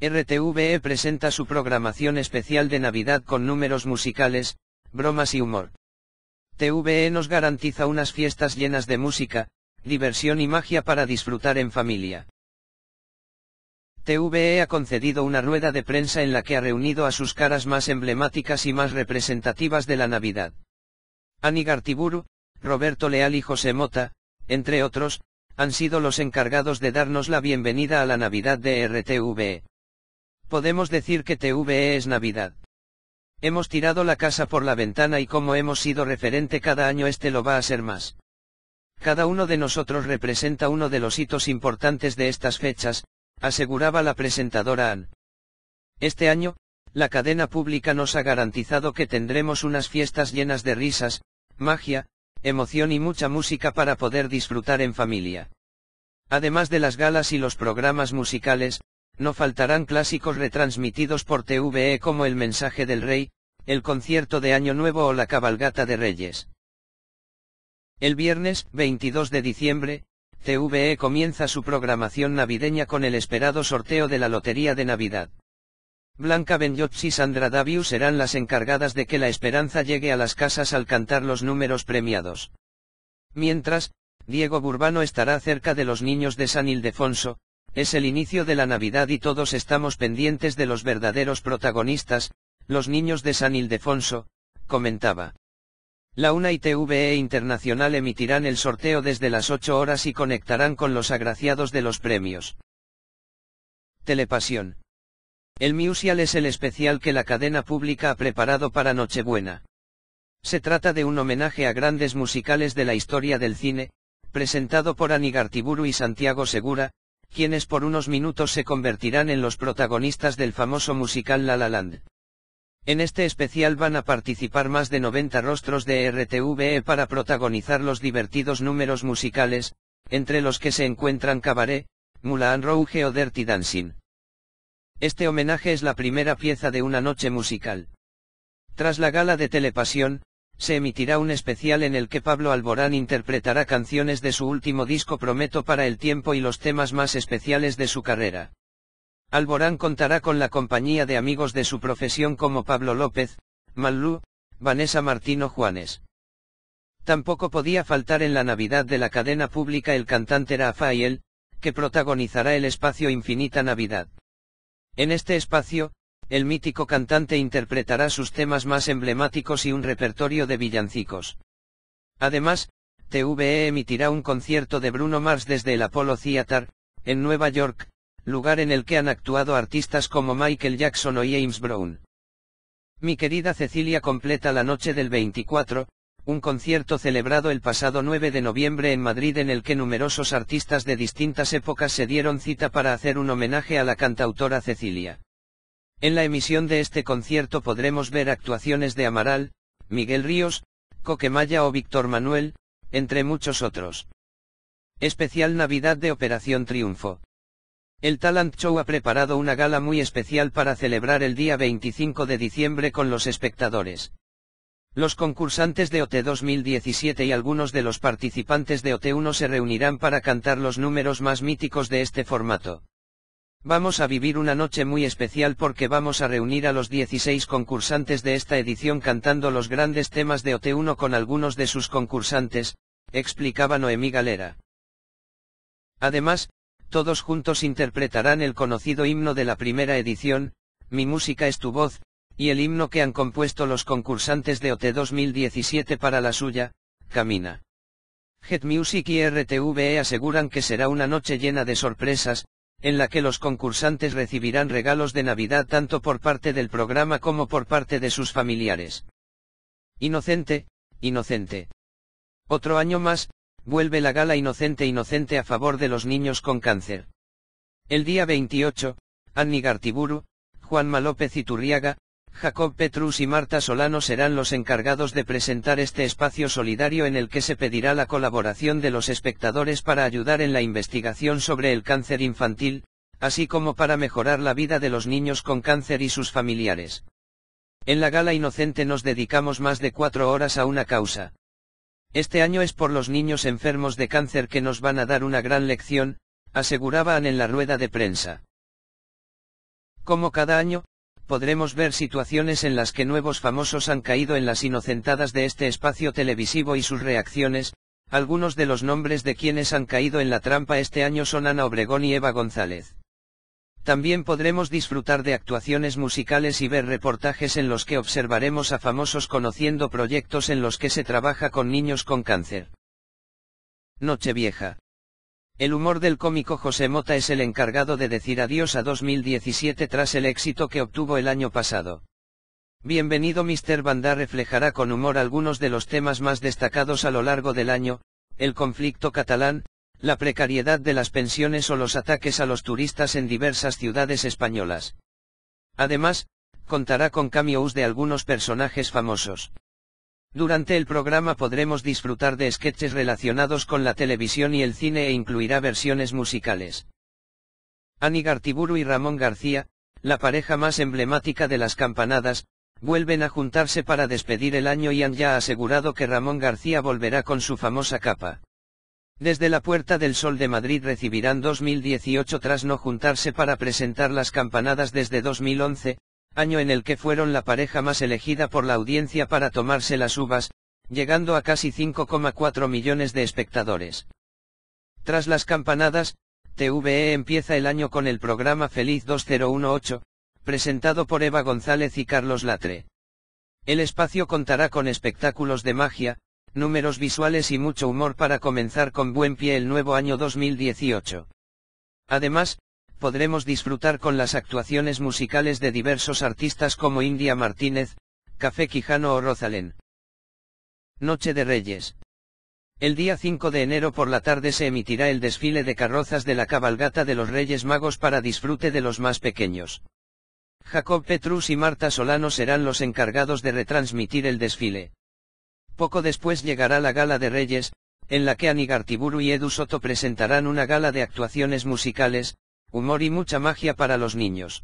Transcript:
RTVE presenta su programación especial de Navidad con números musicales, bromas y humor. TVE nos garantiza unas fiestas llenas de música, diversión y magia para disfrutar en familia. TVE ha concedido una rueda de prensa en la que ha reunido a sus caras más emblemáticas y más representativas de la Navidad. Anigartiburu, Roberto Leal y José Mota, entre otros, han sido los encargados de darnos la bienvenida a la Navidad de RTVE. Podemos decir que TVE es Navidad. Hemos tirado la casa por la ventana y como hemos sido referente cada año este lo va a ser más. Cada uno de nosotros representa uno de los hitos importantes de estas fechas, aseguraba la presentadora Ann. Este año, la cadena pública nos ha garantizado que tendremos unas fiestas llenas de risas, magia, emoción y mucha música para poder disfrutar en familia. Además de las galas y los programas musicales, no faltarán clásicos retransmitidos por TVE como El mensaje del rey, el concierto de Año Nuevo o la cabalgata de Reyes. El viernes, 22 de diciembre, TVE comienza su programación navideña con el esperado sorteo de la Lotería de Navidad. Blanca Benyots y Sandra Daviu serán las encargadas de que la esperanza llegue a las casas al cantar los números premiados. Mientras, Diego Burbano estará cerca de los niños de San Ildefonso, es el inicio de la Navidad y todos estamos pendientes de los verdaderos protagonistas, los niños de San Ildefonso, comentaba. La UNA y TVE Internacional emitirán el sorteo desde las 8 horas y conectarán con los agraciados de los premios. Telepasión. El musical es el especial que la cadena pública ha preparado para Nochebuena. Se trata de un homenaje a grandes musicales de la historia del cine, presentado por Anigartiburu y Santiago Segura, quienes por unos minutos se convertirán en los protagonistas del famoso musical La La Land. En este especial van a participar más de 90 rostros de RTVE para protagonizar los divertidos números musicales, entre los que se encuentran Cabaret, Mulan Rouge o Dirty Dancing. Este homenaje es la primera pieza de una noche musical. Tras la gala de Telepasión, se emitirá un especial en el que Pablo Alborán interpretará canciones de su último disco Prometo para el tiempo y los temas más especiales de su carrera. Alborán contará con la compañía de amigos de su profesión como Pablo López, Malú, Vanessa Martino Juanes. Tampoco podía faltar en la Navidad de la cadena pública el cantante Rafael, que protagonizará el espacio Infinita Navidad. En este espacio, el mítico cantante interpretará sus temas más emblemáticos y un repertorio de villancicos. Además, TVE emitirá un concierto de Bruno Mars desde el Apollo Theater, en Nueva York, lugar en el que han actuado artistas como Michael Jackson o James Brown. Mi querida Cecilia completa la noche del 24, un concierto celebrado el pasado 9 de noviembre en Madrid en el que numerosos artistas de distintas épocas se dieron cita para hacer un homenaje a la cantautora Cecilia. En la emisión de este concierto podremos ver actuaciones de Amaral, Miguel Ríos, Coquemaya o Víctor Manuel, entre muchos otros. Especial Navidad de Operación Triunfo. El Talent Show ha preparado una gala muy especial para celebrar el día 25 de diciembre con los espectadores. Los concursantes de OT 2017 y algunos de los participantes de OT1 se reunirán para cantar los números más míticos de este formato. Vamos a vivir una noche muy especial porque vamos a reunir a los 16 concursantes de esta edición cantando los grandes temas de OT1 con algunos de sus concursantes, explicaba Noemí Galera. Además, todos juntos interpretarán el conocido himno de la primera edición, Mi música es tu voz, y el himno que han compuesto los concursantes de OT 2017 para la suya, Camina. Head Music y RTVE aseguran que será una noche llena de sorpresas, en la que los concursantes recibirán regalos de Navidad tanto por parte del programa como por parte de sus familiares. Inocente, inocente. Otro año más, vuelve la gala Inocente Inocente a favor de los niños con cáncer. El día 28, Annie Gartiburu, Juanma López Turriaga, Jacob Petrus y Marta Solano serán los encargados de presentar este espacio solidario en el que se pedirá la colaboración de los espectadores para ayudar en la investigación sobre el cáncer infantil, así como para mejorar la vida de los niños con cáncer y sus familiares. En la gala inocente nos dedicamos más de cuatro horas a una causa. Este año es por los niños enfermos de cáncer que nos van a dar una gran lección, aseguraban en la rueda de prensa. Como cada año, podremos ver situaciones en las que nuevos famosos han caído en las inocentadas de este espacio televisivo y sus reacciones, algunos de los nombres de quienes han caído en la trampa este año son Ana Obregón y Eva González. También podremos disfrutar de actuaciones musicales y ver reportajes en los que observaremos a famosos conociendo proyectos en los que se trabaja con niños con cáncer. Nochevieja. El humor del cómico José Mota es el encargado de decir adiós a 2017 tras el éxito que obtuvo el año pasado. Bienvenido Mr. Banda reflejará con humor algunos de los temas más destacados a lo largo del año, el conflicto catalán, la precariedad de las pensiones o los ataques a los turistas en diversas ciudades españolas. Además, contará con cameos de algunos personajes famosos. Durante el programa podremos disfrutar de sketches relacionados con la televisión y el cine e incluirá versiones musicales. Ani Gartiburu y Ramón García, la pareja más emblemática de las campanadas, vuelven a juntarse para despedir el año y han ya asegurado que Ramón García volverá con su famosa capa. Desde la Puerta del Sol de Madrid recibirán 2018 tras no juntarse para presentar las campanadas desde 2011, año en el que fueron la pareja más elegida por la audiencia para tomarse las uvas, llegando a casi 5,4 millones de espectadores. Tras las campanadas, TVE empieza el año con el programa Feliz 2018, presentado por Eva González y Carlos Latre. El espacio contará con espectáculos de magia, números visuales y mucho humor para comenzar con buen pie el nuevo año 2018. Además, podremos disfrutar con las actuaciones musicales de diversos artistas como India Martínez, Café Quijano o Rosalén. Noche de Reyes. El día 5 de enero por la tarde se emitirá el desfile de carrozas de la cabalgata de los Reyes Magos para disfrute de los más pequeños. Jacob Petrus y Marta Solano serán los encargados de retransmitir el desfile. Poco después llegará la Gala de Reyes, en la que Anigartiburu y Edu Soto presentarán una gala de actuaciones musicales, humor y mucha magia para los niños.